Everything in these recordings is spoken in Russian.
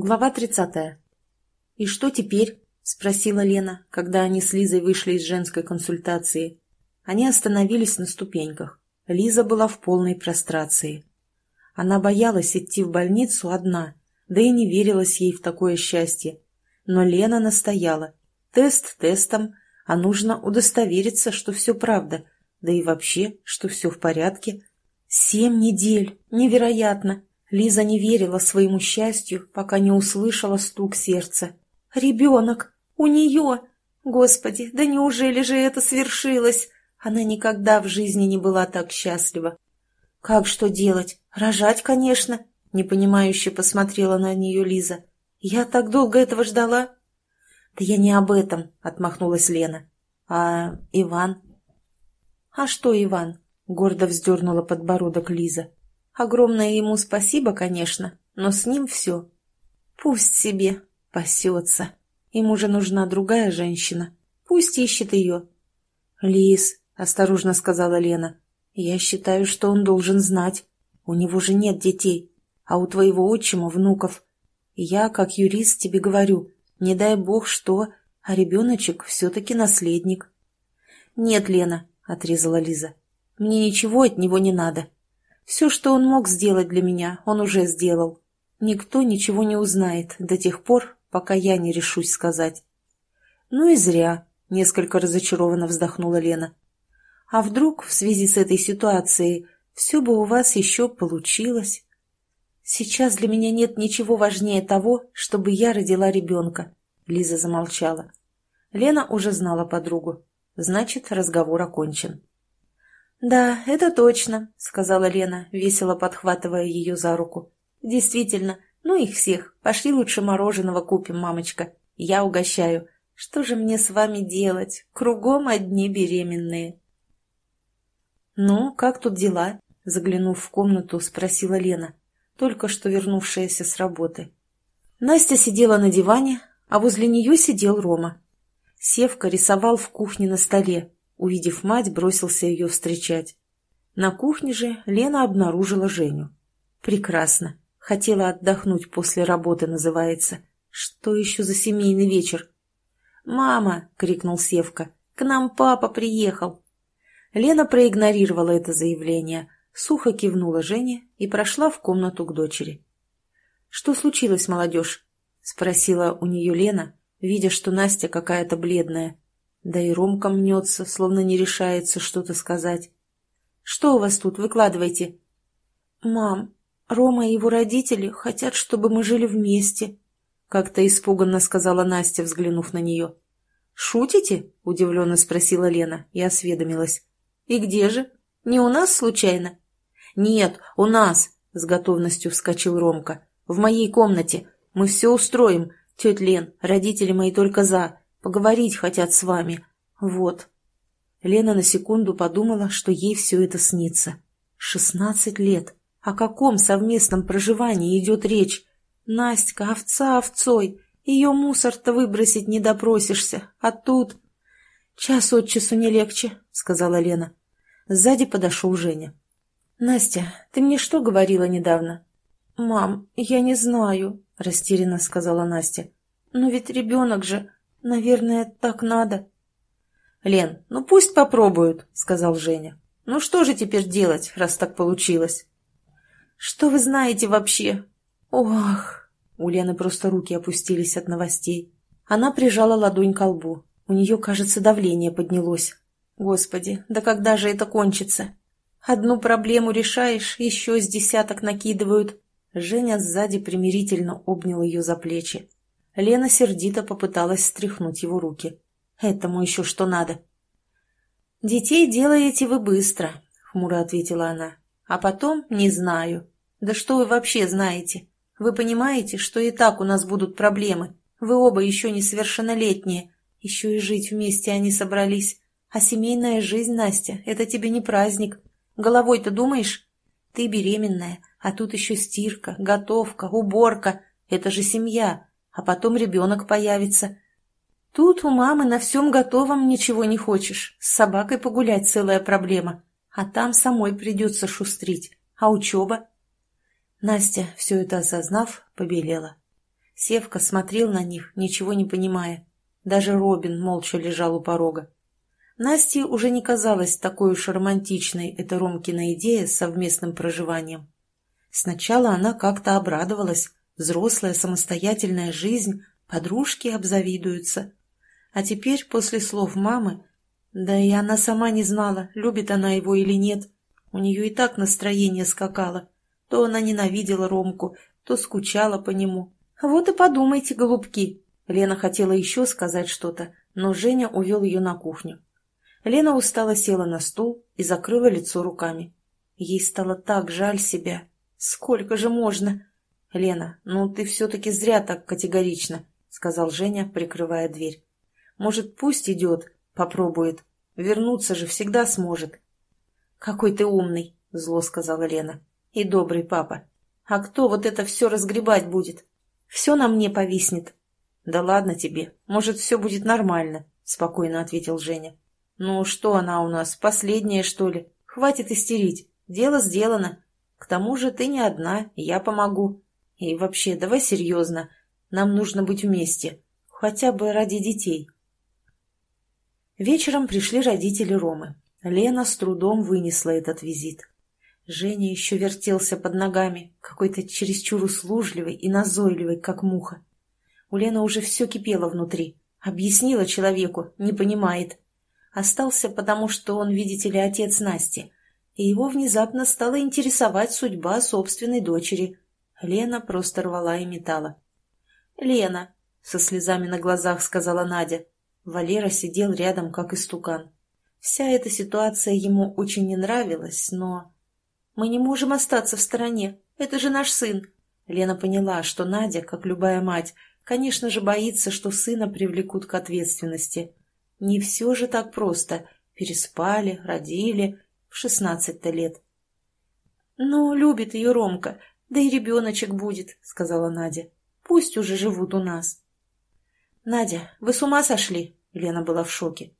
Глава 30. «И что теперь?» – спросила Лена, когда они с Лизой вышли из женской консультации. Они остановились на ступеньках. Лиза была в полной прострации. Она боялась идти в больницу одна, да и не верилась ей в такое счастье. Но Лена настояла. Тест тестом, а нужно удостовериться, что все правда, да и вообще, что все в порядке. «Семь недель! Невероятно!» Лиза не верила своему счастью, пока не услышала стук сердца. «Ребенок! У нее! Господи, да неужели же это свершилось?» Она никогда в жизни не была так счастлива. «Как что делать? Рожать, конечно!» — непонимающе посмотрела на нее Лиза. «Я так долго этого ждала!» «Да я не об этом!» — отмахнулась Лена. «А Иван?» «А что Иван?» — гордо вздернула подбородок Лиза. Огромное ему спасибо, конечно, но с ним все. Пусть себе пасется. Ему же нужна другая женщина. Пусть ищет ее. «Лис», — осторожно сказала Лена, — «я считаю, что он должен знать. У него же нет детей, а у твоего отчима внуков. Я, как юрист, тебе говорю, не дай бог что, а ребеночек все-таки наследник». «Нет, Лена», — отрезала Лиза, — «мне ничего от него не надо. Все, что он мог сделать для меня, он уже сделал. Никто ничего не узнает до тех пор, пока я не решусь сказать. «Ну и зря», — несколько разочарованно вздохнула Лена. «А вдруг в связи с этой ситуацией все бы у вас еще получилось?» «Сейчас для меня нет ничего важнее того, чтобы я родила ребенка», — Лиза замолчала. Лена уже знала подругу. «Значит, разговор окончен». «Да, это точно», — сказала Лена, весело подхватывая ее за руку. «Действительно, ну их всех. Пошли лучше мороженого купим, мамочка. Я угощаю. Что же мне с вами делать? Кругом одни беременные». «Ну, как тут дела?» — заглянув в комнату, спросила Лена, только что вернувшаяся с работы. Настя сидела на диване, а возле нее сидел Рома. Севка рисовал в кухне на столе, Увидев мать, бросился ее встречать. На кухне же Лена обнаружила Женю. «Прекрасно. Хотела отдохнуть после работы, называется. Что еще за семейный вечер?» «Мама!» — крикнул Севка. «К нам папа приехал!» Лена проигнорировала это заявление, сухо кивнула Жене и прошла в комнату к дочери. «Что случилось, молодежь?» — спросила у нее Лена, видя, что Настя какая-то бледная. Да и Ромка мнется, словно не решается что-то сказать. «Что у вас тут? Выкладывайте». «Мам, Рома и его родители хотят, чтобы мы жили вместе», — как-то испуганно сказала Настя, взглянув на нее. «Шутите?» — удивленно спросила Лена и осведомилась. «И где же? Не у нас, случайно?» «Нет, у нас!» — с готовностью вскочил Ромка. «В моей комнате. Мы все устроим. Тетя Лен, родители мои только за. Поговорить хотят с вами. Вот». Лена на секунду подумала, что ей все это снится. «Шестнадцать лет. О каком совместном проживании идет речь? Настя, овца овцой. Ее мусор-то выбросить не допросишься. А тут...» «Час от часу не легче», — сказала Лена. Сзади подошел Женя. «Настя, ты мне что говорила недавно?» «Мам, я не знаю», — растерянно сказала Настя. «Но ведь ребенок же... Наверное, так надо. Лен, ну пусть попробуют, сказал Женя. Ну что же теперь делать, раз так получилось? Что вы знаете вообще? Ох! У Лены просто руки опустились от новостей. Она прижала ладонь к лбу. У нее, кажется, давление поднялось. Господи, да когда же это кончится? Одну проблему решаешь, еще с десяток накидывают. Женя сзади примирительно обнял ее за плечи. Лена сердито попыталась стряхнуть его руки. «Этому еще что надо». «Детей делаете вы быстро», — хмуро ответила она. «А потом не знаю. Да что вы вообще знаете? Вы понимаете, что и так у нас будут проблемы. Вы оба еще несовершеннолетние. Еще и жить вместе они собрались. А семейная жизнь, Настя, это тебе не праздник. Головой-то думаешь? Ты беременная, а тут еще стирка, готовка, уборка. Это же семья а потом ребенок появится. Тут у мамы на всем готовом ничего не хочешь, с собакой погулять целая проблема, а там самой придется шустрить, а учеба? Настя, все это осознав, побелела. Севка смотрел на них, ничего не понимая. Даже Робин молча лежал у порога. Насте уже не казалась такой уж романтичной эта Ромкина идея с совместным проживанием. Сначала она как-то обрадовалась, Взрослая самостоятельная жизнь, подружки обзавидуются. А теперь, после слов мамы, да и она сама не знала, любит она его или нет. У нее и так настроение скакало. То она ненавидела Ромку, то скучала по нему. «Вот и подумайте, голубки!» Лена хотела еще сказать что-то, но Женя увел ее на кухню. Лена устало села на стул и закрыла лицо руками. Ей стало так жаль себя. «Сколько же можно? «Лена, ну ты все-таки зря так категорично», — сказал Женя, прикрывая дверь. «Может, пусть идет, попробует. Вернуться же всегда сможет». «Какой ты умный», — зло сказала Лена. «И добрый папа. А кто вот это все разгребать будет? Все на мне повиснет». «Да ладно тебе. Может, все будет нормально», — спокойно ответил Женя. «Ну что она у нас, последняя, что ли? Хватит истерить. Дело сделано. К тому же ты не одна, я помогу. И вообще, давай серьезно. Нам нужно быть вместе. Хотя бы ради детей. Вечером пришли родители Ромы. Лена с трудом вынесла этот визит. Женя еще вертелся под ногами, какой-то чересчур услужливый и назойливый, как муха. У Лены уже все кипело внутри. Объяснила человеку, не понимает. Остался потому, что он, видите ли, отец Насти. И его внезапно стала интересовать судьба собственной дочери. Лена просто рвала и метала. «Лена!» — со слезами на глазах сказала Надя. Валера сидел рядом, как истукан. Вся эта ситуация ему очень не нравилась, но... «Мы не можем остаться в стороне. Это же наш сын!» Лена поняла, что Надя, как любая мать, конечно же боится, что сына привлекут к ответственности. Не все же так просто. Переспали, родили. В шестнадцать-то лет. «Ну, любит ее Ромка. «Да и ребеночек будет», — сказала Надя. «Пусть уже живут у нас». «Надя, вы с ума сошли?» — Лена была в шоке.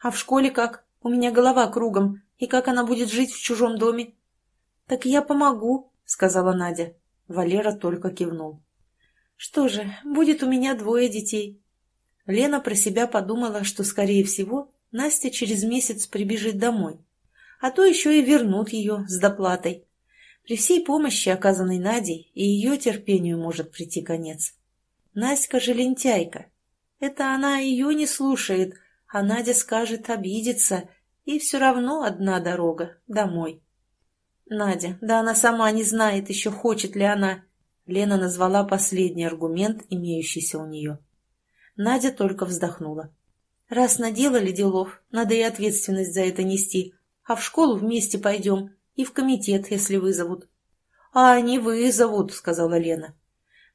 «А в школе как? У меня голова кругом. И как она будет жить в чужом доме?» «Так я помогу», — сказала Надя. Валера только кивнул. «Что же, будет у меня двое детей». Лена про себя подумала, что, скорее всего, Настя через месяц прибежит домой. А то еще и вернут ее с доплатой. При всей помощи, оказанной Надей, и ее терпению может прийти конец. Наська же лентяйка. Это она ее не слушает, а Надя скажет обидеться, и все равно одна дорога — домой. Надя, да она сама не знает еще, хочет ли она. Лена назвала последний аргумент, имеющийся у нее. Надя только вздохнула. Раз наделали делов, надо и ответственность за это нести, а в школу вместе пойдем — и в комитет, если вызовут. — А они вызовут, — сказала Лена.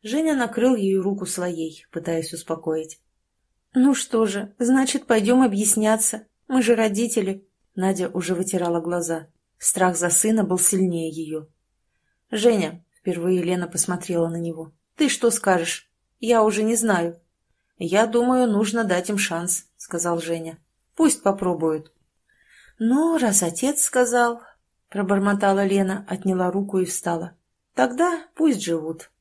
Женя накрыл ей руку своей, пытаясь успокоить. — Ну что же, значит, пойдем объясняться. Мы же родители. Надя уже вытирала глаза. Страх за сына был сильнее ее. — Женя, — впервые Лена посмотрела на него, — ты что скажешь? Я уже не знаю. — Я думаю, нужно дать им шанс, — сказал Женя. — Пусть попробуют. — Ну, раз отец сказал, — пробормотала Лена, отняла руку и встала. «Тогда пусть живут».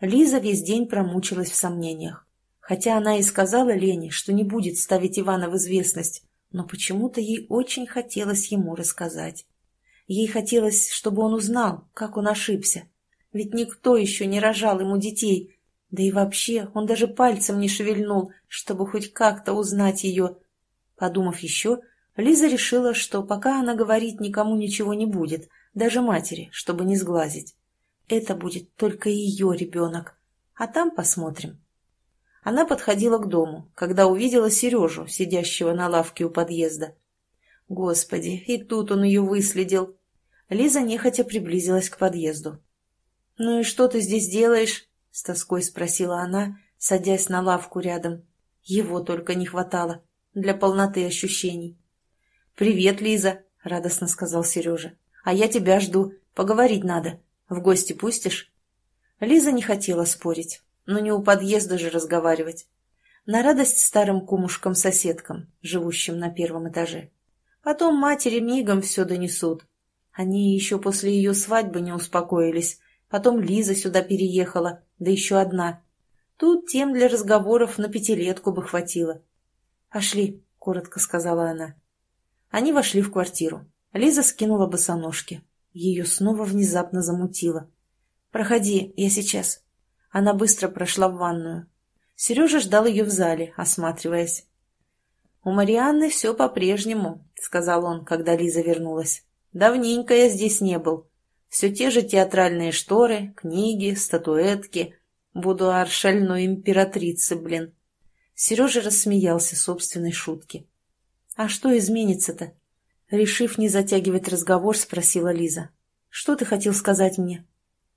Лиза весь день промучилась в сомнениях. Хотя она и сказала Лене, что не будет ставить Ивана в известность, но почему-то ей очень хотелось ему рассказать. Ей хотелось, чтобы он узнал, как он ошибся. Ведь никто еще не рожал ему детей. Да и вообще, он даже пальцем не шевельнул, чтобы хоть как-то узнать ее. Подумав еще, — Лиза решила, что пока она говорить никому ничего не будет, даже матери, чтобы не сглазить. Это будет только ее ребенок, а там посмотрим. Она подходила к дому, когда увидела Сережу, сидящего на лавке у подъезда. Господи, и тут он ее выследил. Лиза нехотя приблизилась к подъезду. «Ну и что ты здесь делаешь?» — с тоской спросила она, садясь на лавку рядом. Его только не хватало для полноты ощущений. «Привет, Лиза!» — радостно сказал Сережа. «А я тебя жду. Поговорить надо. В гости пустишь?» Лиза не хотела спорить, но не у подъезда же разговаривать. На радость старым кумушкам-соседкам, живущим на первом этаже. Потом матери мигом все донесут. Они еще после ее свадьбы не успокоились. Потом Лиза сюда переехала, да еще одна. Тут тем для разговоров на пятилетку бы хватило. «Пошли», — коротко сказала она. Они вошли в квартиру. Лиза скинула босоножки. Ее снова внезапно замутило. «Проходи, я сейчас». Она быстро прошла в ванную. Сережа ждал ее в зале, осматриваясь. «У Марианны все по-прежнему», — сказал он, когда Лиза вернулась. «Давненько я здесь не был. Все те же театральные шторы, книги, статуэтки. Будуар шальной императрицы, блин». Сережа рассмеялся собственной шутке. «А что изменится-то?» Решив не затягивать разговор, спросила Лиза. «Что ты хотел сказать мне?»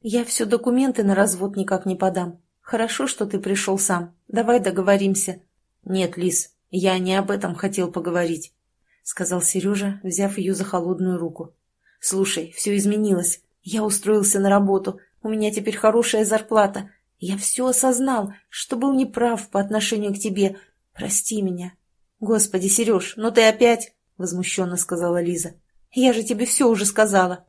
«Я все документы на развод никак не подам. Хорошо, что ты пришел сам. Давай договоримся». «Нет, Лиз, я не об этом хотел поговорить», — сказал Сережа, взяв ее за холодную руку. «Слушай, все изменилось. Я устроился на работу. У меня теперь хорошая зарплата. Я все осознал, что был неправ по отношению к тебе. Прости меня, «Господи, Сереж, ну ты опять...» — возмущенно сказала Лиза. «Я же тебе все уже сказала».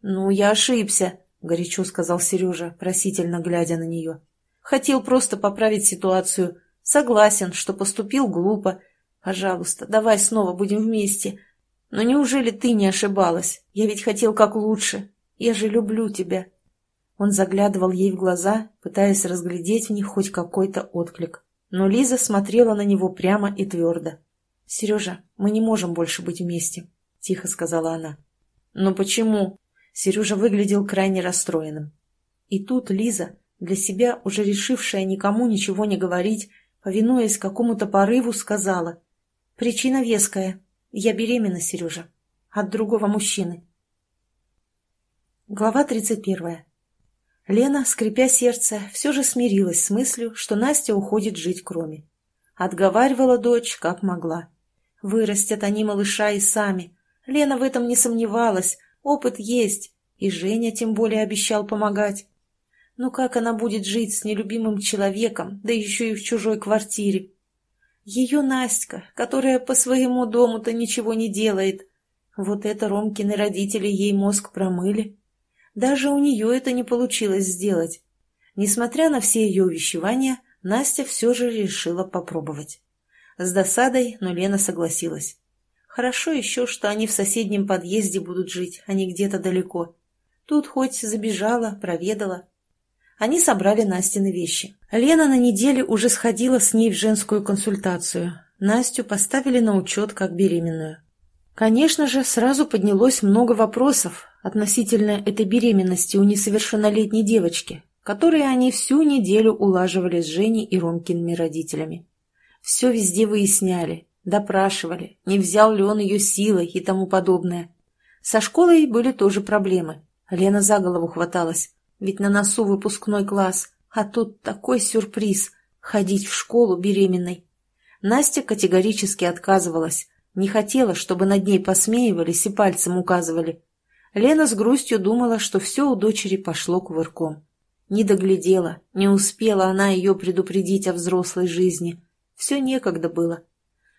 «Ну, я ошибся», — горячо сказал Сережа, просительно глядя на нее. «Хотел просто поправить ситуацию. Согласен, что поступил глупо. Пожалуйста, давай снова будем вместе. Но неужели ты не ошибалась? Я ведь хотел как лучше. Я же люблю тебя». Он заглядывал ей в глаза, пытаясь разглядеть в них хоть какой-то отклик. Но Лиза смотрела на него прямо и твердо. «Сережа, мы не можем больше быть вместе», — тихо сказала она. «Но почему?» Сережа выглядел крайне расстроенным. И тут Лиза, для себя уже решившая никому ничего не говорить, повинуясь какому-то порыву, сказала. «Причина веская. Я беременна, Сережа. От другого мужчины». Глава тридцать первая. Лена, скрипя сердце, все же смирилась с мыслью, что Настя уходит жить к Роме. Отговаривала дочь, как могла. Вырастят они малыша и сами. Лена в этом не сомневалась, опыт есть, и Женя тем более обещал помогать. Но как она будет жить с нелюбимым человеком, да еще и в чужой квартире? Ее Настя, которая по своему дому-то ничего не делает. Вот это Ромкины родители ей мозг промыли. Даже у нее это не получилось сделать. Несмотря на все ее увещевания, Настя все же решила попробовать. С досадой, но Лена согласилась. Хорошо еще, что они в соседнем подъезде будут жить, а не где-то далеко. Тут хоть забежала, проведала. Они собрали Настины вещи. Лена на неделе уже сходила с ней в женскую консультацию. Настю поставили на учет как беременную. Конечно же, сразу поднялось много вопросов, относительно этой беременности у несовершеннолетней девочки, которые они всю неделю улаживали с Женей и Ромкиными родителями. Все везде выясняли, допрашивали, не взял ли он ее силой и тому подобное. Со школой были тоже проблемы. Лена за голову хваталась, ведь на носу выпускной класс, а тут такой сюрприз – ходить в школу беременной. Настя категорически отказывалась, не хотела, чтобы над ней посмеивались и пальцем указывали – Лена с грустью думала, что все у дочери пошло кувырком. Не доглядела, не успела она ее предупредить о взрослой жизни. Все некогда было.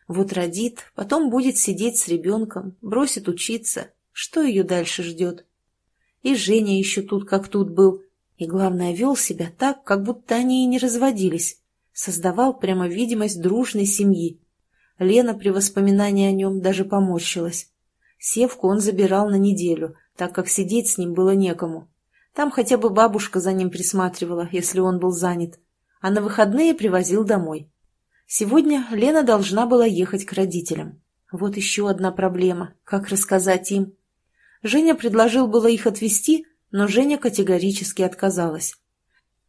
Вот родит, потом будет сидеть с ребенком, бросит учиться. Что ее дальше ждет? И Женя еще тут как тут был. И, главное, вел себя так, как будто они и не разводились. Создавал прямо видимость дружной семьи. Лена при воспоминании о нем даже поморщилась. Севку он забирал на неделю, так как сидеть с ним было некому. Там хотя бы бабушка за ним присматривала, если он был занят. А на выходные привозил домой. Сегодня Лена должна была ехать к родителям. Вот еще одна проблема. Как рассказать им? Женя предложил было их отвезти, но Женя категорически отказалась.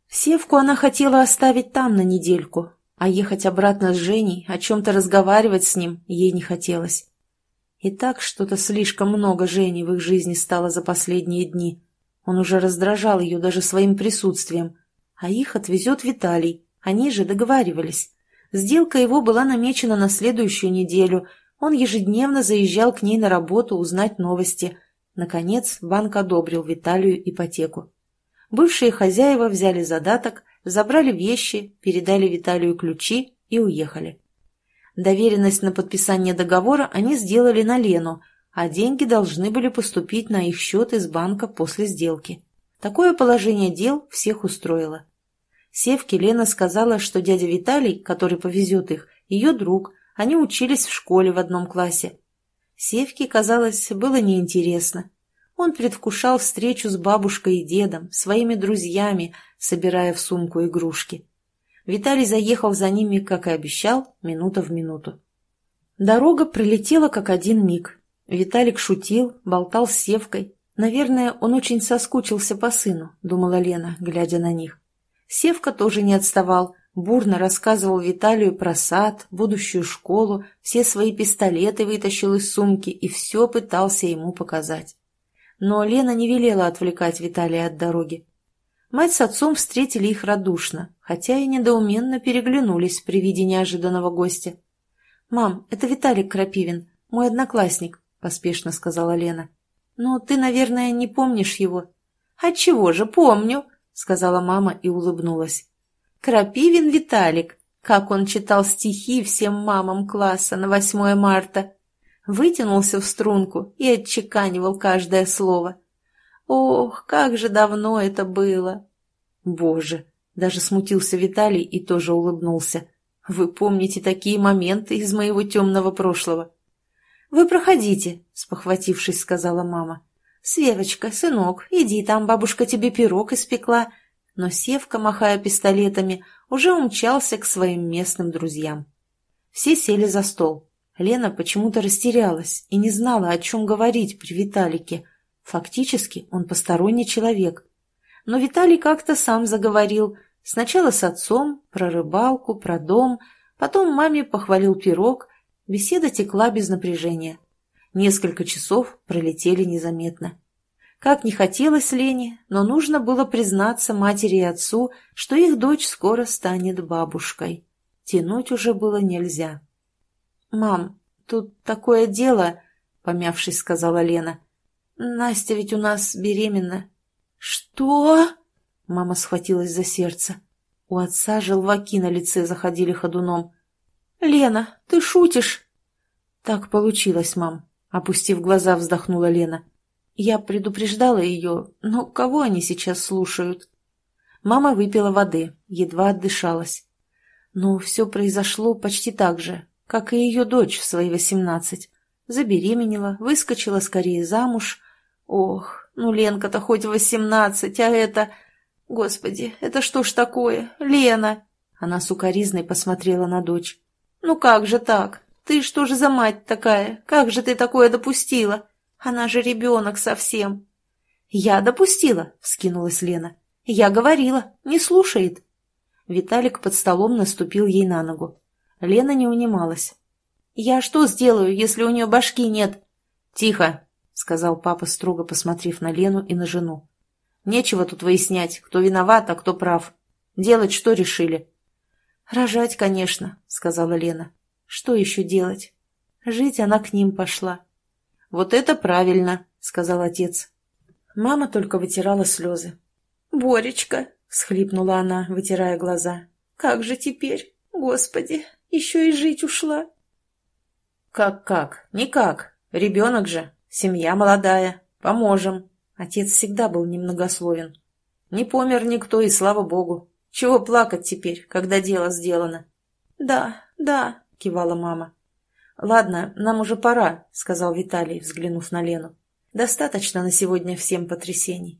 Севку она хотела оставить там на недельку, а ехать обратно с Женей, о чем-то разговаривать с ним ей не хотелось. И так что-то слишком много Жени в их жизни стало за последние дни. Он уже раздражал ее даже своим присутствием. А их отвезет Виталий. Они же договаривались. Сделка его была намечена на следующую неделю. Он ежедневно заезжал к ней на работу узнать новости. Наконец, банк одобрил Виталию ипотеку. Бывшие хозяева взяли задаток, забрали вещи, передали Виталию ключи и уехали. Доверенность на подписание договора они сделали на Лену, а деньги должны были поступить на их счет из банка после сделки. Такое положение дел всех устроило. Севке Лена сказала, что дядя Виталий, который повезет их, ее друг, они учились в школе в одном классе. Севке, казалось, было неинтересно. Он предвкушал встречу с бабушкой и дедом, своими друзьями, собирая в сумку игрушки. Виталий заехал за ними, как и обещал, минута в минуту. Дорога пролетела как один миг. Виталик шутил, болтал с Севкой. Наверное, он очень соскучился по сыну, думала Лена, глядя на них. Севка тоже не отставал, бурно рассказывал Виталию про сад, будущую школу, все свои пистолеты вытащил из сумки и все пытался ему показать. Но Лена не велела отвлекать Виталия от дороги. Мать с отцом встретили их радушно, хотя и недоуменно переглянулись при виде неожиданного гостя. «Мам, это Виталик Крапивин, мой одноклассник», — поспешно сказала Лена. «Ну, ты, наверное, не помнишь его». «Отчего же, помню», — сказала мама и улыбнулась. «Крапивин Виталик, как он читал стихи всем мамам класса на 8 марта. Вытянулся в струнку и отчеканивал каждое слово. Ох, как же давно это было! Боже! Даже смутился Виталий и тоже улыбнулся. Вы помните такие моменты из моего темного прошлого? Вы проходите, спохватившись, сказала мама. Севочка, сынок, иди там, бабушка тебе пирог испекла. Но Севка, махая пистолетами, уже умчался к своим местным друзьям. Все сели за стол. Лена почему-то растерялась и не знала, о чем говорить при Виталике, Фактически он посторонний человек. Но Виталий как-то сам заговорил. Сначала с отцом, про рыбалку, про дом. Потом маме похвалил пирог. Беседа текла без напряжения. Несколько часов пролетели незаметно. Как не хотелось Лене, но нужно было признаться матери и отцу, что их дочь скоро станет бабушкой. Тянуть уже было нельзя. «Мам, тут такое дело», — помявшись, сказала Лена. Настя ведь у нас беременна». «Что?» Мама схватилась за сердце. У отца желваки на лице заходили ходуном. «Лена, ты шутишь?» «Так получилось, мам», — опустив глаза, вздохнула Лена. «Я предупреждала ее, но кого они сейчас слушают?» Мама выпила воды, едва отдышалась. Но все произошло почти так же, как и ее дочь в свои восемнадцать. Забеременела, выскочила скорее замуж, Ох, ну Ленка-то хоть восемнадцать, а это... Господи, это что ж такое? Лена!» Она сукоризной посмотрела на дочь. «Ну как же так? Ты что же за мать такая? Как же ты такое допустила? Она же ребенок совсем!» «Я допустила!» — вскинулась Лена. «Я говорила, не слушает!» Виталик под столом наступил ей на ногу. Лена не унималась. «Я что сделаю, если у нее башки нет?» «Тихо!» сказал папа, строго посмотрев на Лену и на жену. «Нечего тут выяснять, кто виноват, а кто прав. Делать что решили?» «Рожать, конечно», — сказала Лена. «Что еще делать? Жить она к ним пошла». «Вот это правильно», — сказал отец. Мама только вытирала слезы. «Боречка», — всхлипнула она, вытирая глаза. «Как же теперь? Господи, еще и жить ушла». «Как-как? Никак. Ребенок же», Семья молодая. Поможем. Отец всегда был немногословен. Не помер никто, и слава богу. Чего плакать теперь, когда дело сделано? Да, да, кивала мама. Ладно, нам уже пора, сказал Виталий, взглянув на Лену. Достаточно на сегодня всем потрясений.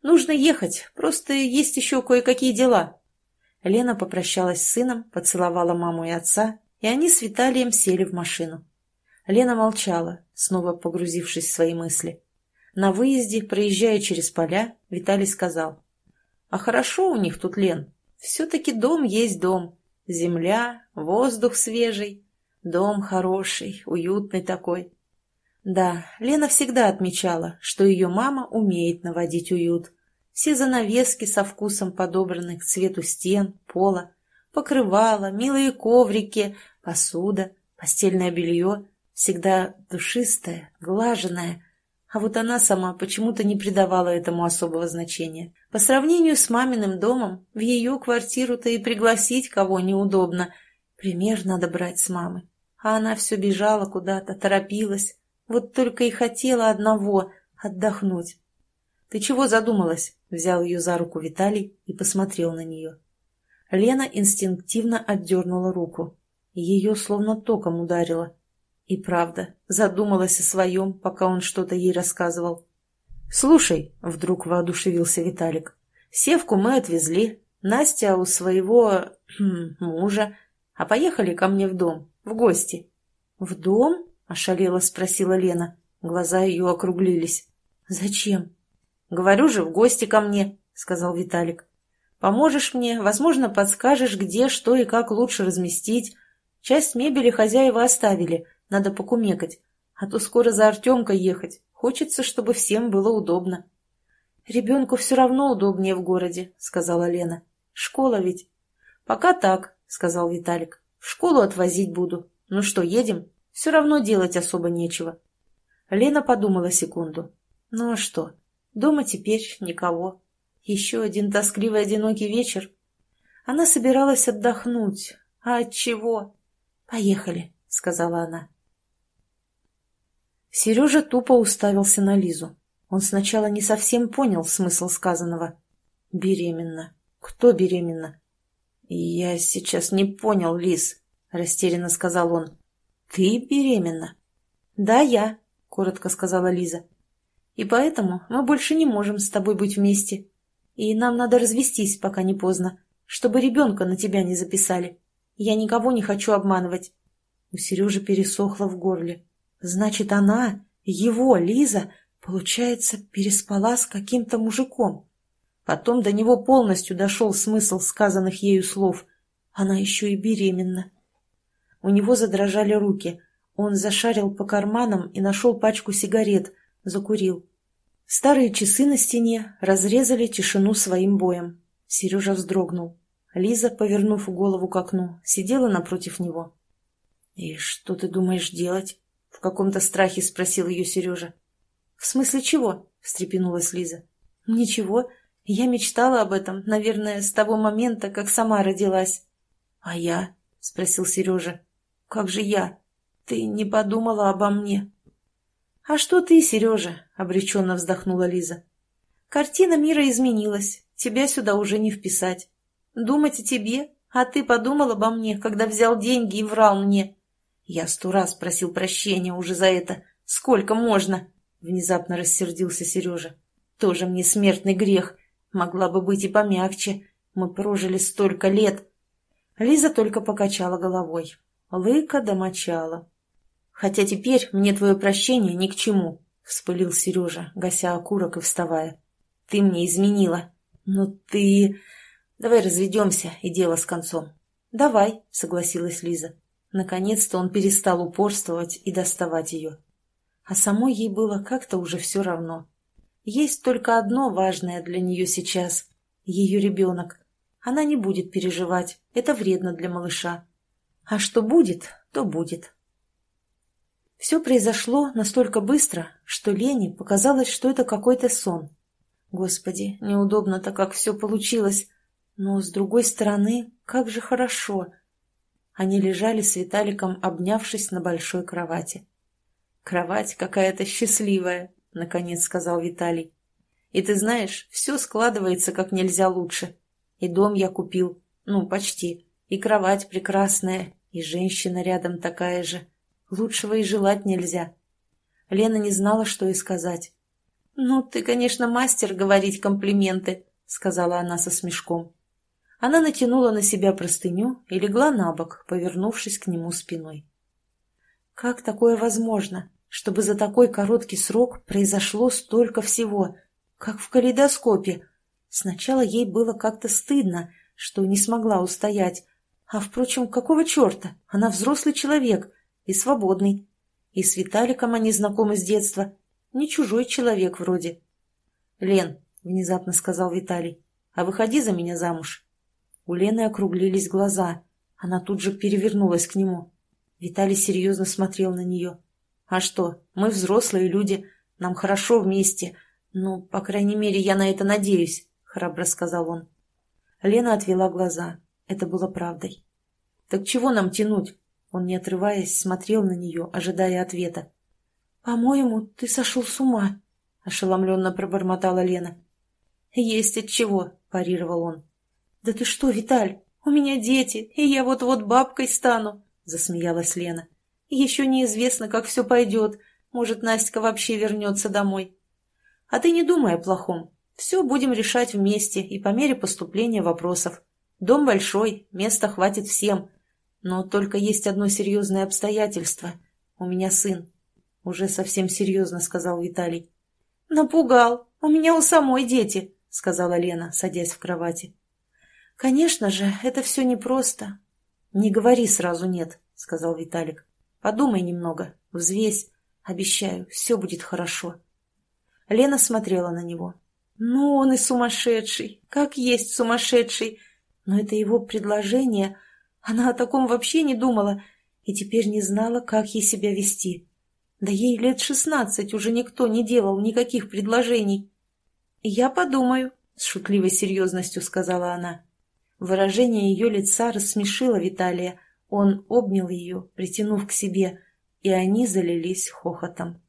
Нужно ехать, просто есть еще кое-какие дела. Лена попрощалась с сыном, поцеловала маму и отца, и они с Виталием сели в машину. Лена молчала, снова погрузившись в свои мысли. На выезде, проезжая через поля, Виталий сказал. «А хорошо у них тут, Лен. Все-таки дом есть дом. Земля, воздух свежий. Дом хороший, уютный такой». Да, Лена всегда отмечала, что ее мама умеет наводить уют. Все занавески со вкусом подобраны к цвету стен, пола, покрывала, милые коврики, посуда, постельное белье — всегда душистая, глаженная. А вот она сама почему-то не придавала этому особого значения. По сравнению с маминым домом, в ее квартиру-то и пригласить кого неудобно. Пример надо брать с мамы. А она все бежала куда-то, торопилась. Вот только и хотела одного — отдохнуть. «Ты чего задумалась?» — взял ее за руку Виталий и посмотрел на нее. Лена инстинктивно отдернула руку. Ее словно током ударило. И правда, задумалась о своем, пока он что-то ей рассказывал. «Слушай», — вдруг воодушевился Виталик, — «Севку мы отвезли, Настя у своего хм, мужа, а поехали ко мне в дом, в гости». «В дом?» — ошалела спросила Лена. Глаза ее округлились. «Зачем?» «Говорю же, в гости ко мне», — сказал Виталик. «Поможешь мне, возможно, подскажешь, где, что и как лучше разместить. Часть мебели хозяева оставили, надо покумекать, а то скоро за Артемкой ехать. Хочется, чтобы всем было удобно. — Ребенку все равно удобнее в городе, — сказала Лена. — Школа ведь. — Пока так, — сказал Виталик. — В школу отвозить буду. Ну что, едем? Все равно делать особо нечего. Лена подумала секунду. Ну а что? Дома теперь никого. Еще один тоскливый одинокий вечер. Она собиралась отдохнуть. А от чего? Поехали, сказала она. Сережа тупо уставился на Лизу. Он сначала не совсем понял смысл сказанного. «Беременна. Кто беременна?» «Я сейчас не понял, Лиз», — растерянно сказал он. «Ты беременна?» «Да, я», — коротко сказала Лиза. «И поэтому мы больше не можем с тобой быть вместе. И нам надо развестись, пока не поздно, чтобы ребенка на тебя не записали. Я никого не хочу обманывать». У Сережи пересохло в горле. Значит, она, его, Лиза, получается, переспала с каким-то мужиком. Потом до него полностью дошел смысл сказанных ею слов. Она еще и беременна. У него задрожали руки. Он зашарил по карманам и нашел пачку сигарет. Закурил. Старые часы на стене разрезали тишину своим боем. Сережа вздрогнул. Лиза, повернув голову к окну, сидела напротив него. «И что ты думаешь делать?» В каком-то страхе спросил ее Сережа. В смысле чего? встрепенулась Лиза. Ничего. Я мечтала об этом, наверное, с того момента, как сама родилась. А я? спросил Сережа. Как же я? Ты не подумала обо мне. А что ты, Сережа? обреченно вздохнула Лиза. Картина мира изменилась. Тебя сюда уже не вписать. Думать о тебе, а ты подумал обо мне, когда взял деньги и врал мне. Я сто раз просил прощения уже за это. Сколько можно? Внезапно рассердился Сережа. Тоже мне смертный грех. Могла бы быть и помягче. Мы прожили столько лет. Лиза только покачала головой. Лыка домочала. Хотя теперь мне твое прощение ни к чему, вспылил Сережа, гася окурок и вставая. Ты мне изменила. Но ну ты... Давай разведемся, и дело с концом. Давай, согласилась Лиза. Наконец-то он перестал упорствовать и доставать ее. А самой ей было как-то уже все равно. Есть только одно важное для нее сейчас — ее ребенок. Она не будет переживать, это вредно для малыша. А что будет, то будет. Все произошло настолько быстро, что Лене показалось, что это какой-то сон. Господи, неудобно-то, как все получилось. Но, с другой стороны, как же хорошо — они лежали с Виталиком, обнявшись на большой кровати. «Кровать какая-то счастливая», — наконец сказал Виталий. «И ты знаешь, все складывается как нельзя лучше. И дом я купил, ну, почти, и кровать прекрасная, и женщина рядом такая же. Лучшего и желать нельзя». Лена не знала, что и сказать. «Ну, ты, конечно, мастер говорить комплименты», — сказала она со смешком. Она натянула на себя простыню и легла на бок, повернувшись к нему спиной. «Как такое возможно, чтобы за такой короткий срок произошло столько всего, как в калейдоскопе?» Сначала ей было как-то стыдно, что не смогла устоять. А, впрочем, какого черта? Она взрослый человек и свободный. И с Виталиком они знакомы с детства. Не чужой человек вроде. — Лен, — внезапно сказал Виталий, — а выходи за меня замуж. У Лены округлились глаза. Она тут же перевернулась к нему. Виталий серьезно смотрел на нее. «А что, мы взрослые люди, нам хорошо вместе. Ну, по крайней мере, я на это надеюсь», — храбро сказал он. Лена отвела глаза. Это было правдой. «Так чего нам тянуть?» Он, не отрываясь, смотрел на нее, ожидая ответа. «По-моему, ты сошел с ума», — ошеломленно пробормотала Лена. «Есть от чего», — парировал он. «Да ты что, Виталь, у меня дети, и я вот-вот бабкой стану», — засмеялась Лена. «Еще неизвестно, как все пойдет. Может, Настя вообще вернется домой». «А ты не думай о плохом. Все будем решать вместе и по мере поступления вопросов. Дом большой, места хватит всем. Но только есть одно серьезное обстоятельство. У меня сын». Уже совсем серьезно сказал Виталий. «Напугал. У меня у самой дети», — сказала Лена, садясь в кровати. «Конечно же, это все непросто». «Не говори сразу «нет», — сказал Виталик. «Подумай немного, взвесь. Обещаю, все будет хорошо». Лена смотрела на него. «Ну, он и сумасшедший, как есть сумасшедший. Но это его предложение. Она о таком вообще не думала и теперь не знала, как ей себя вести. Да ей лет шестнадцать уже никто не делал никаких предложений». «Я подумаю», — с шутливой серьезностью сказала она. Выражение ее лица рассмешило Виталия. Он обнял ее, притянув к себе, и они залились хохотом.